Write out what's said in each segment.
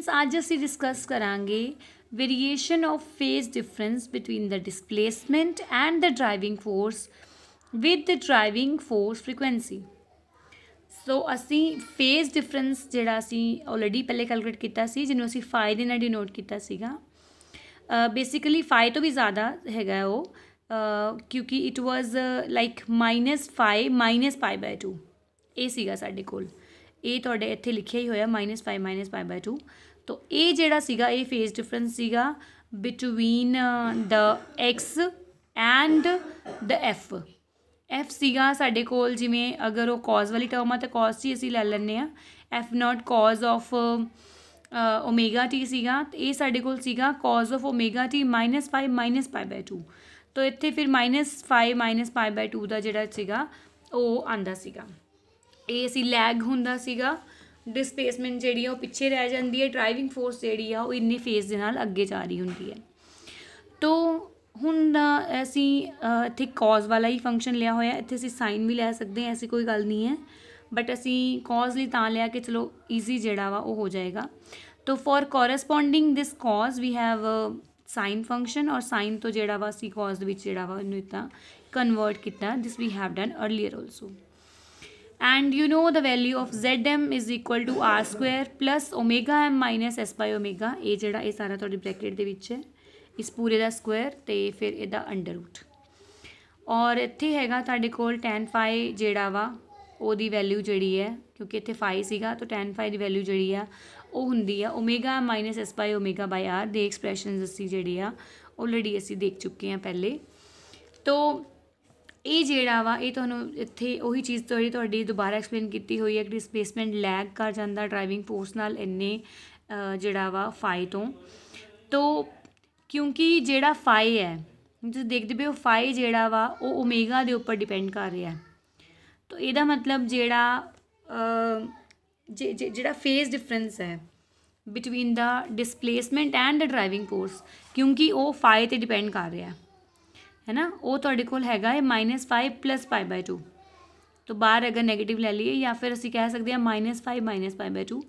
Friends आज अं discuss करा variation of phase difference between the displacement and the driving force with the driving force frequency so असी phase difference जरा असी already पहले calculate किया जिन्होंने असी फाई दे डिनोट किया बेसिकली फाई तो भी ज़्यादा हैगा वो क्योंकि it was like minus five minus five by two ये साढ़े को लिखे ही हो minus five minus five by two ਤੋ ਇਹ ਜਿਹੜਾ ਸੀਗਾ ਇਹ ਫੇਸ ਡਿਫਰੈਂਸ ਸੀਗਾ between the X and the F F ਸੀਗਾ ਸਾਡੇ ਕੋਲ ਜਿਵੇਂ ਅਗਰ ਉਹ ਕੌਜ਼ ਵਾਲੀ ਟਰਮ ਆ ਤਾਂ ਕੌਜ਼ ਹੀ ਅਸੀਂ ਲੈ ਲੈਣੇ ਆ F naught cos of omega T ਸੀਗਾ ਤੇ ਇਹ ਸਾਡੇ ਕੋਲ ਸੀਗਾ cos of omega T pi -π/2 ਤਾਂ ਇੱਥੇ ਫਿਰ ਪਾਈ -π/2 ਦਾ ਜਿਹੜਾ ਸੀਗਾ ਉਹ ਆਂਦਾ ਸੀਗਾ ਇਹ ਅਸੀਂ ਲੈਗ ਹੁੰਦਾ ਸੀਗਾ ਡਿਸਪਲੇਸਮੈਂਟ ਜਿਹੜੀ ਆ ਉਹ ਪਿੱਛੇ ਰਹਿ ਜਾਂਦੀ ਹੈ ਡਰਾਈਵਿੰਗ ਫੋਰਸ ਜਿਹੜੀ ਆ ਉਹ ਇੰਨੇ ਫੇਸ ਦੇ ਨਾਲ ਅੱਗੇ ਜਾ ਰਹੀ ਹੁੰਦੀ ਹੈ ਤੋਂ ਹੁਣ ਅਸੀਂ ਇੱਥੇ ਕੌਜ਼ ਵਾਲਾ ਹੀ ਫੰਕਸ਼ਨ ਲਿਆ ਹੋਇਆ ਇੱਥੇ ਅਸੀਂ ਸਾਈਨ ਵੀ ਲੈ ਸਕਦੇ ਹਾਂ ਐਸੀ ਕੋਈ ਗੱਲ ਨਹੀਂ ਹੈ ਬਟ ਅਸੀਂ ਕੌਜ਼ ਲਈ ਤਾਂ ਲਿਆ ਕਿ ਚਲੋ ਈਜ਼ੀ ਜਿਹੜਾ ਵਾ ਉਹ ਹੋ ਜਾਏਗਾ ਤੋਂ for corresponding this cos we have sine function ਔਰ ਸਾਈਨ ਤੋਂ ਜਿਹੜਾ ਵਾ ਅਸੀਂ ਕੌਜ਼ ਦੇ ਵਿੱਚ ਜਿਹੜਾ ਵਾ ਇਹਨੂੰ ਇਤਾਂ ਕਨਵਰਟ ਕੀਤਾ this we have done earlier also and you know the value of zm is equal to r square plus omega m minus s by omega ਇਹ ਜਿਹੜਾ ਇਹ ਸਾਰਾ ਤੁਹਾਡੀ ਬ੍ਰੈਕਟ ਦੇ ਵਿੱਚ ਹੈ ਇਸ ਪੂਰੇ ਦਾ ਸਕੁਅਰ ਤੇ ਫਿਰ ਇਹਦਾ ਅੰਡਰ ਰੂਟ ਔਰ ਇੱਥੇ ਹੈਗਾ ਤੁਹਾਡੇ ਕੋਲ tan phi ਜਿਹੜਾ ਵਾ ਉਹਦੀ ਵੈਲਿਊ ਜਿਹੜੀ ਹੈ ਕਿਉਂਕਿ ਇੱਥੇ phi ਸੀਗਾ ਤਾਂ tan phi ਦੀ ਵੈਲਿਊ ਜਿਹੜੀ ਆ ਉਹ ਹੁੰਦੀ ਆ omega s by omega by r ਦੇ ਐਕਸਪ੍ਰੈਸ਼ਨਸ ਅਸੀਂ ਜਿਹੜੀ ਆ ਆਲਰੇਡੀ ਅਸੀਂ ਦੇਖ ਚੁੱਕੇ ਆ ਪਹਿਲੇ ਤੋਂ ਇਹ ਜਿਹੜਾ ਵਾ ਇਹ ਤੁਹਾਨੂੰ ਇੱਥੇ ਉਹੀ ਚੀਜ਼ ਤੁਹਾਡੀ ਤੁਹਾਡੀ ਦੁਬਾਰਾ ਐਕਸਪਲੇਨ ਕੀਤੀ ਹੋਈ ਹੈ ਕਿ ਡਿਸਪਲੇਸਮੈਂਟ ਲੈਗ ਕਰ ਜਾਂਦਾ ਡਰਾਈਵਿੰਗ ਫੋਰਸ ਨਾਲ ਇੰਨੇ ਜਿਹੜਾ ਵਾ ਫਾਈ ਤੋਂ ਤੋਂ ਕਿਉਂਕਿ ਜਿਹੜਾ ਫਾਈ ਹੈ ਤੁਸੀਂ ਦੇਖਦੇ ਪਏ ਹੋ ਫਾਈ ਜਿਹੜਾ ਵਾ ਉਹ ਓਮੇਗਾ ਦੇ ਉੱਪਰ ਡਿਪੈਂਡ ਕਰ ਰਿਹਾ ਹੈ ਤਾਂ ਇਹਦਾ ਮਤਲਬ ਜਿਹੜਾ ਜਿਹੜਾ ਫੇਜ਼ ਡਿਫਰੈਂਸ ਹੈ between the displacement and the driving force ਕਿਉਂਕਿ ਉਹ ਫਾਈ ਤੇ ਡਿਪੈਂਡ ਕਰ ਰਿਹਾ ਹੈ ਹੈ ਨਾ ਉਹ ਤੁਹਾਡੇ ਕੋਲ ਹੈਗਾ ਹੈ -5 π 2 ਤੋਂ ਬਾਹਰ ਅਗਰ 네ਗੇਟਿਵ ਲੈ ਲਈਏ ਜਾਂ ਫਿਰ ਅਸੀਂ ਕਹਿ ਸਕਦੇ ਹਾਂ -5 π 2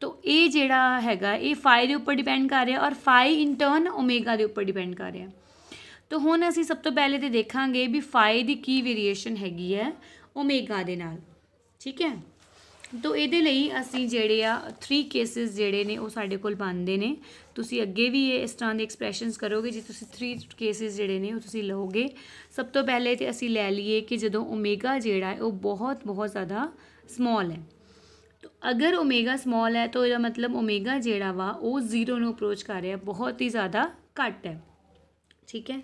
ਤੋਂ ਇਹ ਜਿਹੜਾ ਹੈਗਾ ਇਹ φ ਦੇ ਉੱਪਰ ਡਿਪੈਂਡ ਕਰ ਰਿਹਾ ਔਰ φ ਇਨ ਟਰਨ ω ਦੇ ਉੱਪਰ ਡਿਪੈਂਡ ਕਰ ਰਿਹਾ ਤੋਂ ਹੁਣ ਅਸੀਂ ਸਭ ਤੋਂ ਪਹਿਲੇ ਤੇ ਦੇਖਾਂਗੇ ਵੀ φ ਦੀ ਕੀ ਵੇਰੀਏਸ਼ਨ ਹੈਗੀ ਹੈ ω ਦੇ ਨਾਲ ਠੀਕ ਹੈ ਤੋ ਇਹਦੇ ਲਈ ਅਸੀਂ ਜਿਹੜੇ ਆ 3 ਕੇਸਿਸ ਜਿਹੜੇ ਨੇ ਉਹ ਸਾਡੇ ਕੋਲ ਬਣਦੇ ਨੇ ਤੁਸੀਂ ਅੱਗੇ ਵੀ ਇਹ ਇਸ ਤਰ੍ਹਾਂ ਦੇ ਐਕਸਪ੍ਰੈਸ਼ਨਸ ਕਰੋਗੇ ਜੇ ਤੁਸੀਂ 3 ਕੇਸਿਸ ਜਿਹੜੇ ਨੇ ਉਹ ਤੁਸੀਂ ਲਓਗੇ ਸਭ ਤੋਂ ਪਹਿਲੇ ਤੇ ਅਸੀਂ ਲੈ ਲਈਏ ਕਿ ਜਦੋਂ ਓਮੇਗਾ ਜਿਹੜਾ ਹੈ ਉਹ ਬਹੁਤ ਬਹੁਤ ਜ਼ਿਆਦਾ ਸਮਾਲ ਹੈ ਤੋ ਅਗਰ ਓਮੇਗਾ ਸਮਾਲ ਹੈ ਤਾਂ ਇਹਦਾ ਮਤਲਬ ਓਮੇਗਾ ਜਿਹੜਾ ਵਾ ਉਹ ਜ਼ੀਰੋ ਨੂੰ ਅਪਰੋਚ ਕਰ ਰਿਹਾ ਬਹੁਤ ਹੀ ਜ਼ਿਆਦਾ ਘੱਟ ਹੈ ਠੀਕ ਹੈ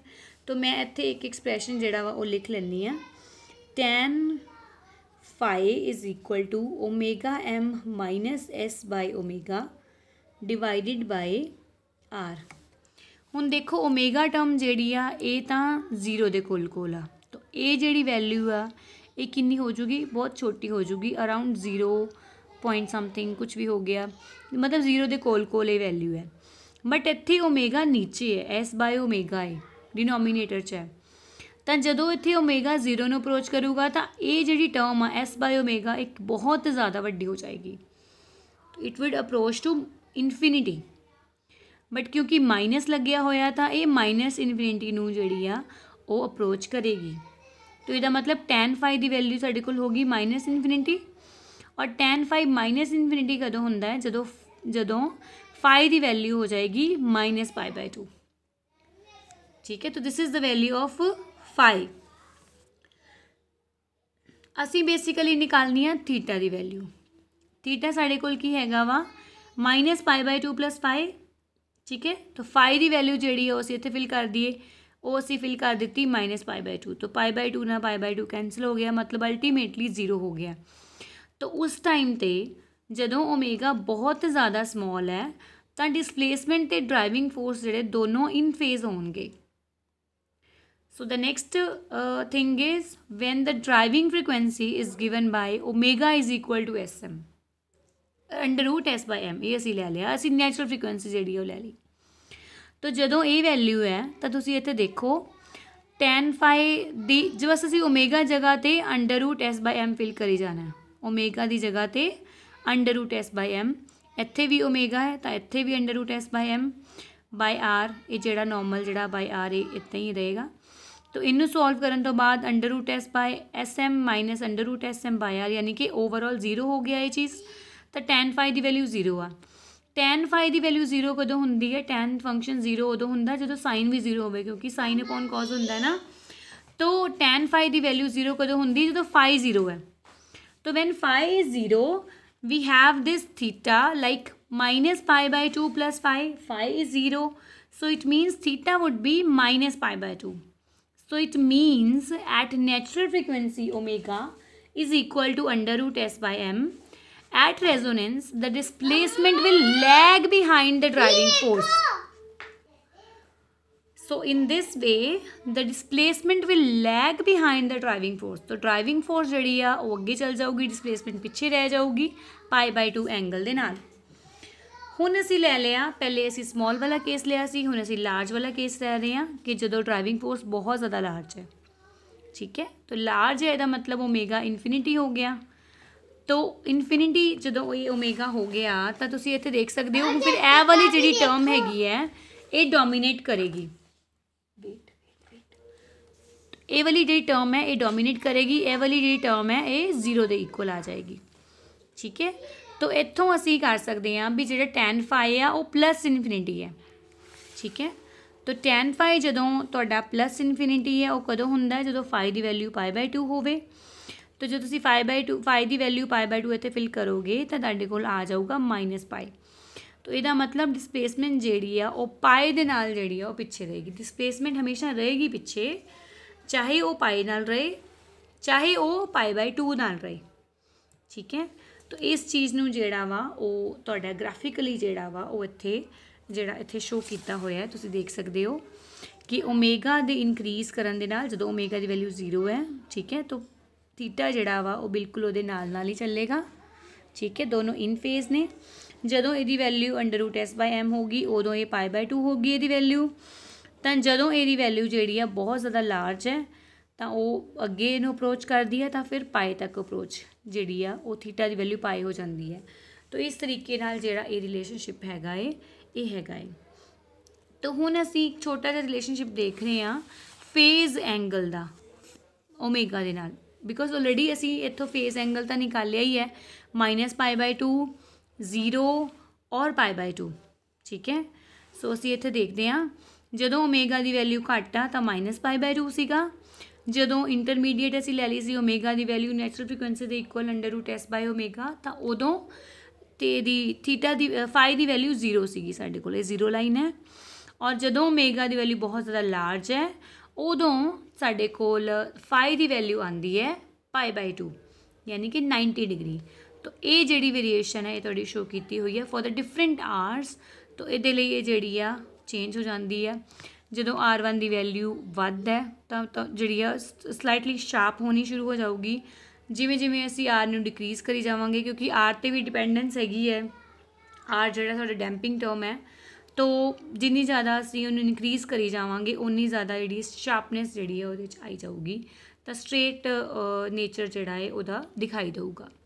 ਤੋ ਮੈਂ ਇੱਥੇ ਇੱਕ ਐਕਸਪ੍ਰੈਸ਼ਨ ਜਿਹੜਾ ਵਾ ਉਹ ਲਿਖ ਲੈਣੀ ਆ tan phi is equal to omega m minus s by omega divided by r ਹੁਣ ਦੇਖੋ omega ਟਰਮ ਜਿਹੜੀ ਆ ਇਹ ਤਾਂ 0 ਦੇ ਕੋਲ ਕੋਲ ਆ ਤਾਂ ਇਹ ਜਿਹੜੀ ਵੈਲਿਊ ਆ ਇਹ ਕਿੰਨੀ ਹੋ ਜੂਗੀ ਬਹੁਤ ਛੋਟੀ ਹੋ ਜੂਗੀ ਅਰਾਊਂਡ 0 ਪੁਆਇੰਟ ਸਮਥਿੰਗ ਕੁਝ ਵੀ ਹੋ ਗਿਆ ਮਤਲਬ 0 ਦੇ ਕੋਲ ਕੋਲ ਇਹ ਵੈਲਿਊ ਹੈ ਬਟ ਇੱਥੇ omega ਨੀਚੇ ਹੈ s by omega ਹੈ ਡਿਨੋਮੀਨੇਟਰ ਚ ਹੈ ਤਾਂ ਜਦੋਂ ਇੱਥੇ ਓਮੇਗਾ 0 ਨੂੰ ਅਪਰੋਚ ਕਰੂਗਾ ਤਾਂ ਇਹ ਜਿਹੜੀ ਟਰਮ ਆ s ਬਾਈ ਓਮੇਗਾ ਇੱਕ ਬਹੁਤ ਜ਼ਿਆਦਾ ਵੱਡੀ ਹੋ ਜਾਏਗੀ it will approach to infinity but ਕਿਉਂਕਿ ਮਾਈਨਸ ਲੱਗਿਆ ਹੋਇਆ ਤਾਂ ਇਹ ਮਾਈਨਸ ਇਨਫਿਨਿਟੀ ਨੂੰ ਜਿਹੜੀ ਆ ਉਹ ਅਪਰੋਚ ਕਰੇਗੀ ਤੋ ਇਹਦਾ ਮਤਲਬ tan phi ਦੀ ਵੈਲਿਊ ਸਾਡੇ ਕੋਲ ਹੋਗੀ ਮਾਈਨਸ ਇਨਫਿਨਿਟੀ ਔਰ tan phi ਮਾਈਨਸ ਇਨਫਿਨਿਟੀ ਕਦੋਂ ਹੁੰਦਾ ਹੈ ਜਦੋਂ ਜਦੋਂ phi ਦੀ ਵੈਲਿਊ ਹੋ ਜਾਏਗੀ ਮਾਈਨਸ pi 2 ठीक है तो this is the value of five असी बेसिकली निकालनी है थीटा की वैल्यू थीटा साढ़े को है वा minus five by two plus five ठीक है तो फाइव की वैल्यू जी असं इतने फिल कर दिए असी फिल कर दी माइनस फाइव बाय टू तो फाइव बाय टू ना फाइव बाय टू कैंसल हो गया मतलब अल्टीमेटली जीरो हो गया तो उस टाइम पर जदों ओमेगा बहुत ज़्यादा समॉल है तो डिसप्लेसमेंट तो ड्राइविंग फोर्स जोड़े दोनों इन फेज होगा So the next uh, thing is when the driving frequency is given by omega is equal to sm. Under root s by m ਇਹ ਅਸੀਂ ਲੈ ਲਿਆ ਅਸੀਂ ਨੈਚੁਰਲ ਫ੍ਰੀਕੁਐਂਸੀ ਜਿਹੜੀ ਉਹ ਲੈ ਲਈ ਤਾਂ ਜਦੋਂ ਇਹ ਵੈਲਿਊ ਹੈ ਤਾਂ ਤੁਸੀਂ ਇੱਥੇ ਦੇਖੋ tan phi ਦੀ ਜਦੋਂ ਅਸੀਂ ਓਮੇਗਾ ਜਗ੍ਹਾ ਤੇ under root s by m fill ਕਰੀ ਜਾਣਾ ਓਮੇਗਾ ਦੀ ਜਗ੍ਹਾ ਤੇ under root s by m ਇੱਥੇ ਵੀ ਓਮੇਗਾ ਹੈ ਤਾਂ ਇੱਥੇ ਵੀ under root s by m by r ਇਹ ਜਿਹੜਾ ਨਾਰਮਲ ਜਿਹੜਾ by r ਇਹ ਇੱਥੇ ਹੀ ਰਹੇਗਾ तो इन सॉल्व करने तो बाद under root S by S M minus under root S M by R यानी कि ओवरऑल जीरो हो गया ये चीज़ तो टैन फाइव की वैल्यू जीरो आ टैन फाइव की वैल्यू जीरो कदों होंगी है टैन फंक्शन जीरो उदो हों जो साइन भी जीरो हो क्योंकि साइन अपॉन कॉज हों ना तो टैन फाइव की वैल्यू जीरो कदों होंगी जो फाइव जीरो है तो when five is zero we have this theta like minus five by two plus five five is zero so it means theta would be minus five by two so it means at natural frequency omega is equal to under root s by m at resonance the displacement will lag behind the driving force so in this way the displacement will lag behind the driving force तो driving force जड़ी है वो अगे चल जाऊगी displacement पीछे रह जाऊगी pi by 2 angle ਦੇ ਨਾਲ ਹੁਣ ਅਸੀਂ ਲੈ ਲਿਆ ਪਹਿਲੇ ਅਸੀਂ ਸਮਾਲ ਵਾਲਾ ਕੇਸ ਲਿਆ ਸੀ ਹੁਣ ਅਸੀਂ ਲਾਰਜ ਵਾਲਾ ਕੇਸ ਲੈ ਰਹੇ ਹਾਂ ਕਿ ਜਦੋਂ ਡਰਾਈਵਿੰਗ ਫੋਰਸ ਬਹੁਤ ਜ਼ਿਆਦਾ ਲਾਰਜ ਹੈ ਠੀਕ ਹੈ ਤਾਂ ਲਾਰਜ ਹੈ ਇਹਦਾ ਮਤਲਬ ਓਮੇਗਾ ਇਨਫਿਨਿਟੀ ਹੋ ਗਿਆ ਤੋ ਇਨਫਿਨਿਟੀ ਜਦੋਂ ਇਹ ਓਮੇਗਾ ਹੋ ਗਿਆ ਤਾਂ ਤੁਸੀਂ ਇੱਥੇ ਦੇਖ ਸਕਦੇ ਹੋ ਫਿਰ ਇਹ ਵਾਲੀ ਜਿਹੜੀ ਟਰਮ ਹੈਗੀ ਹੈ ਇਹ ਡੋਮੀਨੇਟ ਕਰੇਗੀ ਇਹ ਵਾਲੀ ਜਿਹੜੀ ਟਰਮ ਹੈ ਇਹ ਡੋਮੀਨੇਟ ਕਰੇਗੀ ਇਹ ਵਾਲੀ ਜਿਹੜੀ ਟਰਮ ਹੈ ਇਹ ਜ਼ੀਰੋ ਦੇ ਇਕੁਅਲ ਆ ਜਾਏਗੀ ਠੀਕ ਹੈ ਤੋਂ ਇੱਥੋਂ ਅਸੀਂ ਕਰ ਸਕਦੇ ਹਾਂ ਵੀ ਜਿਹੜਾ tan phi ਆ ਉਹ ਪਲੱਸ ਇਨਫਿਨਿਟੀ ਹੈ ਠੀਕ ਹੈ ਤੋ tan phi ਜਦੋਂ ਤੁਹਾਡਾ ਪਲੱਸ ਇਨਫਿਨਿਟੀ ਹੈ ਉਹ ਕਦੋਂ ਹੁੰਦਾ ਹੈ ਜਦੋਂ phi ਦੀ ਵੈਲਿਊ π/2 ਹੋਵੇ ਤੋ ਜੇ ਤੁਸੀਂ phi 2 phi ਦੀ ਵੈਲਿਊ π/2 ਇੱਥੇ ਫਿਲ ਕਰੋਗੇ ਤਾਂ ਤੁਹਾਡੇ ਕੋਲ ਆ ਜਾਊਗਾ -π ਤੋ ਇਹਦਾ ਮਤਲਬ ਡਿਸਪਲੇਸਮੈਂਟ ਜਿਹੜੀ ਆ ਉਹ pi ਦੇ ਨਾਲ ਜਿਹੜੀ ਆ ਉਹ ਪਿੱਛੇ ਰਹੇਗੀ ਡਿਸਪਲੇਸਮੈਂਟ ਹਮੇਸ਼ਾ ਰਹੇਗੀ ਪਿੱਛੇ ਚਾਹੇ ਉਹ pi ਨਾਲ ਰਹੇ ਚਾਹੇ ਉਹ pi 2 ਨਾਲ ਰਹੇ ਠੀਕ ਹੈ ਤੋ ਇਸ ਚੀਜ਼ ਨੂੰ ਜਿਹੜਾ ਵਾ ਉਹ ਤੁਹਾਡਾ ਗ੍ਰਾਫਿਕਲੀ ਜਿਹੜਾ ਵਾ ਉਹ ਇੱਥੇ ਜਿਹੜਾ ਇੱਥੇ ਸ਼ੋ ਕੀਤਾ ਹੋਇਆ ਹੈ ਤੁਸੀਂ ਦੇਖ ਸਕਦੇ ਹੋ ਕਿ ਓਮੇਗਾ ਦੇ ਇਨਕਰੀਜ਼ ਕਰਨ ਦੇ ਨਾਲ ਜਦੋਂ ਓਮੇਗਾ ਦੀ ਵੈਲਿਊ 0 ਹੈ ਠੀਕ ਹੈ ਤਾਂ ਥੀਟਾ ਜਿਹੜਾ ਵਾ ਉਹ ਬਿਲਕੁਲ ਉਹਦੇ ਨਾਲ ਨਾਲ ਹੀ ਚੱਲੇਗਾ ਠੀਕ ਹੈ ਦੋਨੋਂ ਇਨ ਫੇਜ਼ ਨੇ ਜਦੋਂ ਇਹਦੀ value under root by m ਹੋਗੀ ਉਦੋਂ ਇਹ π/2 ਹੋਗੀ ਇਹਦੀ ਵੈਲਿਊ ਤਾਂ ਜਦੋਂ ਇਹਦੀ ਵੈਲਿਊ ਜਿਹੜੀ ਆ ਬਹੁਤ ਜ਼ਿਆਦਾ ਲਾਰਜ ਹੈ ਤਾਂ ਉਹ ਅੱਗੇ ਨੂੰ ਅਪਰੋਚ ਕਰਦੀ ਹੈ ਤਾਂ ਫਿਰ ਪਾਈ ਤੱਕ ਅਪਰੋਚ ਜਿਹੜੀ ਆ ਉਹ ਥੀਟਾ ਦੀ ਵੈਲਿਊ ਪਾਈ ਹੋ ਜਾਂਦੀ ਹੈ ਤੋ ਇਸ ਤਰੀਕੇ ਨਾਲ ਜਿਹੜਾ ਇਹ ਰਿਲੇਸ਼ਨਸ਼ਿਪ ਹੈਗਾ ਏ ਇਹ ਹੈਗਾ ਏ ਤੋ ਹੁਣ ਅਸੀਂ ਇੱਕ ਛੋਟਾ ਜਿਹਾ ਰਿਲੇਸ਼ਨਸ਼ਿਪ ਦੇਖ ਰਹੇ ਆ ਫੇਜ਼ ਐਂਗਲ ਦਾ ਓਮੇਗਾ ਦੇ ਨਾਲ ਬਿਕੋਜ਼ ਆਲਰੇਡੀ ਅਸੀਂ ਇੱਥੋਂ ਫੇਜ਼ ਐਂਗਲ ਤਾਂ ਨਿਕਾਲਿਆ ਹੀ ਹੈ ਮਾਈਨਸ ਪਾਈ ਬਾਈ 2 0 ਔਰ ਪਾਈ ਬਾਈ 2 ਠੀਕ ਹੈ ਸੋ ਅਸੀਂ ਇੱਥੇ ਦੇਖਦੇ ਆ ਜਦੋਂ ਓਮੇਗਾ ਦੀ ਵੈਲਿਊ ਘਟਾ ਤਾਂ ਮਾਈਨਸ ਪਾਈ ਬਾਈ 2 ਸੀਗਾ ਜਦੋਂ ਇੰਟਰਮੀਡੀਏਟ ਅਸੀਂ ਲੈ ਲਈ ਸੀ ਓਮੇਗਾ ਦੀ ਵੈਲਿਊ ਨੈਚੁਰਲ ਫ੍ਰੀਕੁਐਂਸੀ ਦੇ equal under root by omega ਤਾਂ ਉਦੋਂ ਤੇ ਦੀ ਥੀਟਾ ਦੀ ਫਾਈ ਦੀ ਵੈਲਿਊ 0 ਸੀਗੀ ਸਾਡੇ ਕੋਲ ਇਹ 0 ਲਾਈਨ ਹੈ ਔਰ ਜਦੋਂ ਓਮੇਗਾ ਦੀ ਵੈਲਿਊ ਬਹੁਤ ਜ਼ਿਆਦਾ ਲਾਰਜ ਹੈ ਉਦੋਂ ਸਾਡੇ ਕੋਲ ਫਾਈ ਦੀ ਵੈਲਿਊ ਆਂਦੀ ਹੈ ਪਾਈ ਬਾਈ 2 ਯਾਨੀ ਕਿ 90 ਡਿਗਰੀ ਤਾਂ ਇਹ ਜਿਹੜੀ ਵੇਰੀਏਸ਼ਨ ਹੈ ਇਹ ਤੁਹਾਡੀ ਸ਼ੋ ਕੀਤੀ ਹੋਈ ਹੈ ਫॉर द ਡਿਫਰੈਂਟ ਆਰਸ ਤਾਂ ਇਹਦੇ ਲਈ ਇਹ ਜਿਹੜੀ ਆ ਚੇਂਜ ਹੋ ਜਾਂਦੀ ਹੈ ਜਦੋਂ R1 ਦੀ ਵੈਲਿਊ ਵੱਧ ਹੈ ਤਾਂ ਤਾਂ ਜਿਹੜੀ ਆ ਸਲਾਈਟਲੀ ਸ਼ਾਰਪ ਹੋਣੀ ਸ਼ੁਰੂ ਹੋ ਜਾਊਗੀ ਜਿਵੇਂ ਜਿਵੇਂ ਅਸੀਂ R ਨੂੰ ਡਿਕਰੀਜ਼ ਕਰੀ ਜਾਵਾਂਗੇ ਕਿਉਂਕਿ R ਤੇ ਵੀ ਡਿਪੈਂਡੈਂਸ ਹੈਗੀ ਹੈ R ਜਿਹੜਾ ਸਾਡਾ ਡੈਂਪਿੰਗ ਟਰਮ ਹੈ ਤੋ ਜਿੰਨੀ ਜ਼ਿਆਦਾ ਅਸੀਂ ਉਹਨੂੰ ਇਨਕਰੀਜ਼ ਕਰੀ ਜਾਵਾਂਗੇ ਉਨੀ ਜ਼ਿਆਦਾ ਜਿਹੜੀ ਸ਼ਾਰਪਨੈਸ ਜਿਹੜੀ ਹੈ ਉਹਦੇ ਵਿੱਚ ਆਈ ਜਾਊਗੀ ਤਾਂ ਸਟ੍ਰੇਟ ਨੇਚਰ ਜਿਹੜਾ ਹੈ ਉਹਦਾ ਦਿਖਾਈ ਦੇਊਗਾ